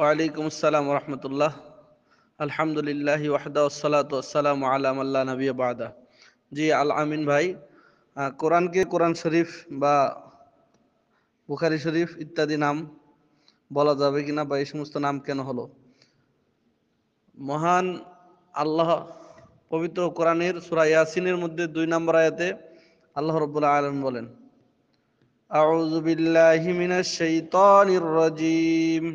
ওয়ালাইকুম আসসালাম রহমতুল্লাহ আলহামদুলিল্লাহ ওয়াহদা ওসালাতাম আলাম আল্লাহ নবী বাদা জি আল আমিন ভাই কোরআনকে কোরআন শরীফ বা বুখারি শরীফ ইত্যাদি নাম বলা যাবে কিনা বা এই সমস্ত নাম কেন হলো মহান আল্লাহ পবিত্র কোরআনের সুরা ইয়াসিনের মধ্যে দুই নম্বর আয়াতে আল্লাহ রব্বুল্লাহ আলম বলেন আউযু মিনা মিনাশ শাইতানির রাজীম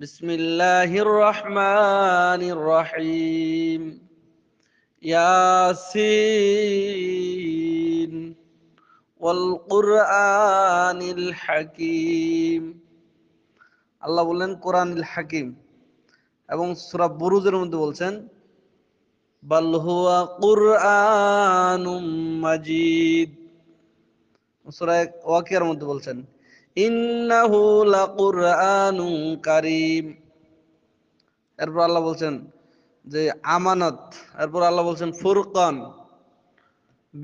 بسم الله الرحمن الرحيم يا سين والقرآن الحكيم الله بولن القرآن الحكيم এবং সূরা বুরুজের মধ্যে বলছেন বাল হুয়া কুরআনুম মাজিদ সূরা ওয়াকিয়ার মধ্যে ইন্নাহু লাকুরআনুন কারীম এরপর আল্লাহ বলছেন যে আমানত এরপর আল্লাহ বলছেন ফুরকান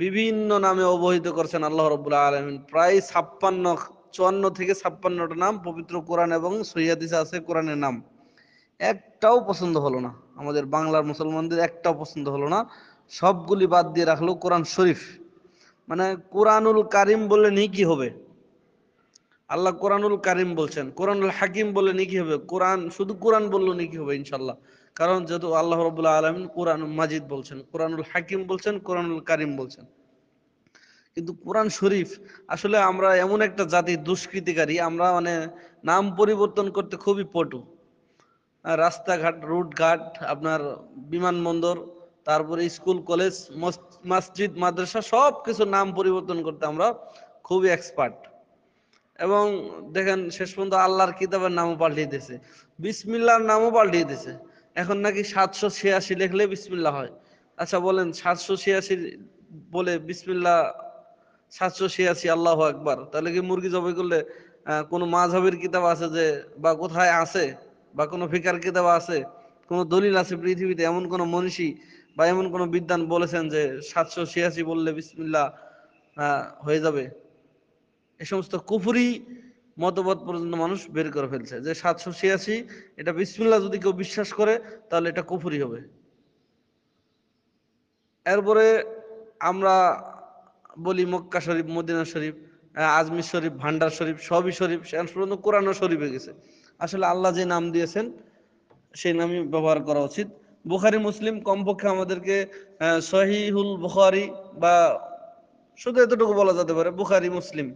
বিভিন্ন নামে অবহিত করছেন আল্লাহ রবুল্লা আলমিন প্রায় ছাপ্পান্ন চুয়ান্ন থেকে ছাপ্পান্নটা নাম পবিত্র কোরআন এবং সৈয়াদিস আছে কোরআনের নাম একটাও পছন্দ হলো না আমাদের বাংলার মুসলমানদের একটাও পছন্দ হলো না সবগুলি বাদ দিয়ে রাখলো কোরআন শরীফ মানে কোরআনুল কারিম বলে নিয়ে কি হবে আল্লাহ কোরআনুল কারিম বলছেন কোরআনুল হাকিম বলে নাকি হবে কোরআন শুধু কোরআন বললো নাকি হবে ইনশাল্লাহ কারণ যেহেতু আল্লাহ রবুল্লাহ আলম কোরআন মাজিদ বলছেন কোরআনুল হাকিম বলছেন কোরআনুল কারিম বলছেন কিন্তু কোরআন শরীফ আসলে আমরা এমন একটা জাতি দুষ্কৃতিকারী আমরা মানে নাম পরিবর্তন করতে খুবই পটু রাস্তাঘাট রুটঘাট আপনার বিমানবন্দর তারপরে স্কুল কলেজ মসজিদ মাদ্রাসা সব কিছু নাম পরিবর্তন করতে আমরা খুবই এক্সপার্ট এবং দেখেন শেষ পর্যন্ত আল্লাহর কিতাবের নামও পাল্টিয়ে দিয়েছে বিসমিল্লার নামও পাল্টিয়ে দিয়েছে এখন নাকি সাতশো ছিয়াশি লেখলে বিসমিল্লা হয় আচ্ছা বলেন সাতশো ছিয়াশি বলে বিসমিল্লা সাতশো ছিয়াশি আল্লাহ একবার তাহলে কি মুরগি জবাই করলে কোনো মাঝহের কিতাব আছে যে বা কোথায় আছে বা কোনো ফিকার কিতাব আছে কোনো দলিল আছে পৃথিবীতে এমন কোনো মনীষী বা এমন কোনো বিদ্যান বলেছেন যে সাতশো ছিয়াশি বললে বিসমিল্লা হয়ে যাবে এ সমস্ত কুফুরি মতবাদ পর্যন্ত মানুষ বের করে ফেলছে যে সাতশো ছিয়াশি এটা বিসমিল্লা যদি কেউ বিশ্বাস করে তাহলে এটা কুফুরি হবে এরপরে আমরা বলি মক্কা শরীফ মদিনা শরীফ আজমির শরীফ ভান্ডার শরীফ সবই শরীফ শেষ পর্যন্ত শরীফ শরীফে গেছে আসলে আল্লাহ যে নাম দিয়েছেন সেই নামই ব্যবহার করা উচিত বুখারি মুসলিম কমপক্ষে আমাদেরকে সহিহুল বুখারি বা শুধু এতটুকু বলা যেতে পারে বুখারি মুসলিম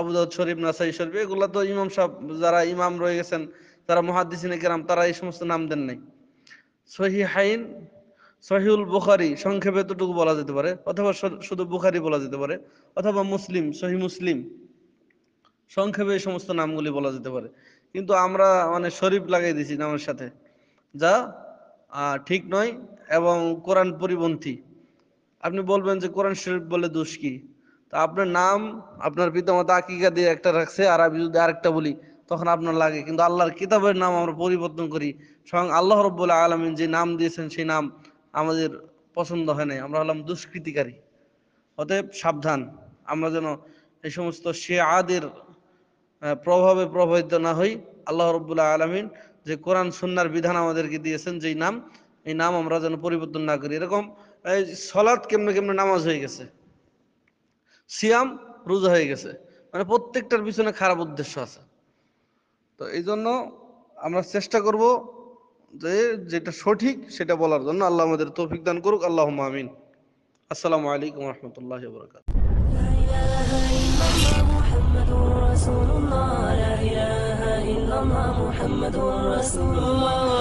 আবু দাউদ শরীফ নাসাই শরীফ এগুলা তো ইমাম সাহেব যারা ইমাম রয়ে গেছেন তারা মহাদিসিনে কেরাম তারা এই সমস্ত নাম দেন নাই সহি হাইন সহিউল বুখারি সংক্ষেপে এতটুকু বলা যেতে পারে অথবা শুধু বুখারি বলা যেতে পারে অথবা মুসলিম সহি মুসলিম সংক্ষেপে এই সমস্ত নামগুলি বলা যেতে পারে কিন্তু আমরা মানে শরীফ লাগাই দিছি নামের সাথে যা ঠিক নয় এবং কোরআন পরিপন্থী আপনি বলবেন যে কোরআন শরীফ বলে দোষ কি তা আপনার নাম আপনার পিতামাতা আকিকা দিয়ে একটা রাখছে আর আমি যদি আরেকটা বলি তখন আপনার লাগে কিন্তু আল্লাহর কিতাবের নাম আমরা পরিবর্তন করি স্বয়ং আল্লাহ রব্বুল্লাহ আলমিন যে নাম দিয়েছেন সেই নাম আমাদের পছন্দ হয় নাই আমরা হলাম দুষ্কৃতিকারী অতএব সাবধান আমরা যেন এই সমস্ত সে আদের প্রভাবে প্রভাবিত না হই আল্লাহ রব্বুল্লাহ আলমিন যে কোরআন সুন্নার বিধান আমাদেরকে দিয়েছেন যেই নাম এই নাম আমরা যেন পরিবর্তন না করি এরকম এই সলাদ কেমনে কেমনে নামাজ হয়ে গেছে সিয়াম রোজা হয়ে গেছে মানে প্রত্যেকটার পিছনে খারাপ উদ্দেশ্য আছে তো এই জন্য আমরা চেষ্টা করব যে যেটা সঠিক সেটা বলার জন্য আল্লাহ আমাদের তৌফিক দান করুক আল্লাহ আমিন আসসালামু আলাইকুম রহমতুল্লাহ বরকাত رسول الله لا إله إلا الله محمد رسول الله